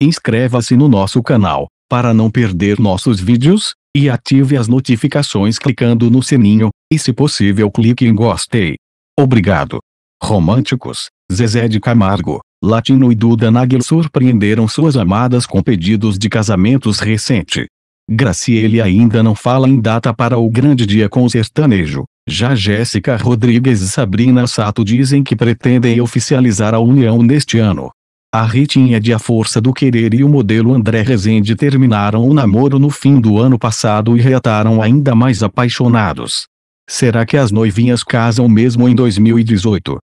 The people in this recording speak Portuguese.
Inscreva-se no nosso canal, para não perder nossos vídeos, e ative as notificações clicando no sininho, e se possível clique em gostei. Obrigado. Românticos, Zezé de Camargo, Latino e Duda Nagel surpreenderam suas amadas com pedidos de casamentos recente. Graciele ainda não fala em data para o grande dia com o sertanejo. Já Jéssica Rodrigues e Sabrina Sato dizem que pretendem oficializar a união neste ano. A Ritinha A Força do Querer e o modelo André Rezende terminaram o namoro no fim do ano passado e reataram ainda mais apaixonados. Será que as noivinhas casam mesmo em 2018?